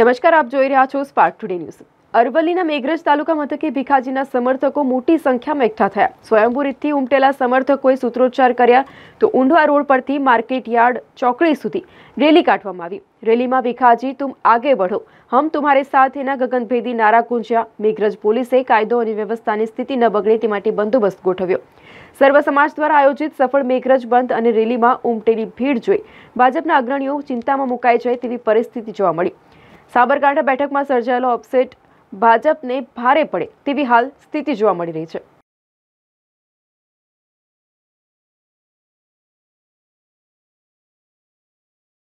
નમસ્કાર આપ જોઈ રહ્યા છો સ્પાર્ક ટુડે ન્યૂઝ અરવલ્લીના મેઘરજ તાલુકા મતકે ભીખાજીના સમર્થકો મોટી સંખ્યામાં એકઠા થયા સ્વયંבורીથી ઉમટેલા સમર્થકોએ સૂત્રોચ્ચાર કર્યા તો ઉંઢવા રોડ પરથી માર્કેટ યાર્ડ ચોકડી સુધી રેલી કાઢવામાં આવી રેલીમાં ભીખાજી તું આગળ બઢો હમ તુમારે સાથ હે ના ગગન ભેદી નારા કુંજયા મેઘરજ પોલીસે કાયદો અને વ્યવસ્થાની સ્થિતિ ન બગડે તે માટે બંદોબસ્ત ગોઠવ્યો સર્વ સમાજ દ્વારા આયોજિત સફળ મેઘરજ બંદ અને રેલીમાં ઉમટેલી ભીડ જોઈ ભાજપના આગેવાનો ચિંતામાં મુકાઈ જાય તેવી પરિસ્થિતિ જોવા મળી સાબરકાંઠા બેઠકમાં સર્જાયેલો અપસેટ ભાજપને ભારે પડે તેવી હાલ સ્થિતિ જોવા મળી રહી છે